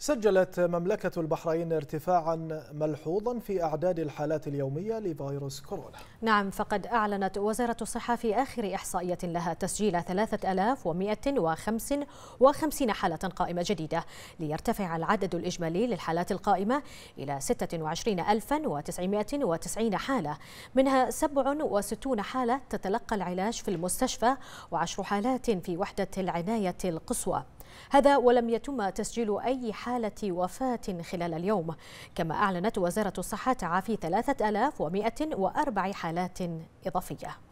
سجلت مملكة البحرين ارتفاعا ملحوظا في أعداد الحالات اليومية لفيروس كورونا نعم فقد أعلنت وزارة الصحة في آخر إحصائية لها تسجيل 3155 حالة قائمة جديدة ليرتفع العدد الإجمالي للحالات القائمة إلى 26990 حالة منها 67 حالة تتلقى العلاج في المستشفى وعشر حالات في وحدة العناية القصوى هذا ولم يتم تسجيل أي حالة وفاة خلال اليوم كما أعلنت وزارة الصحة تعافي 3104 حالات إضافية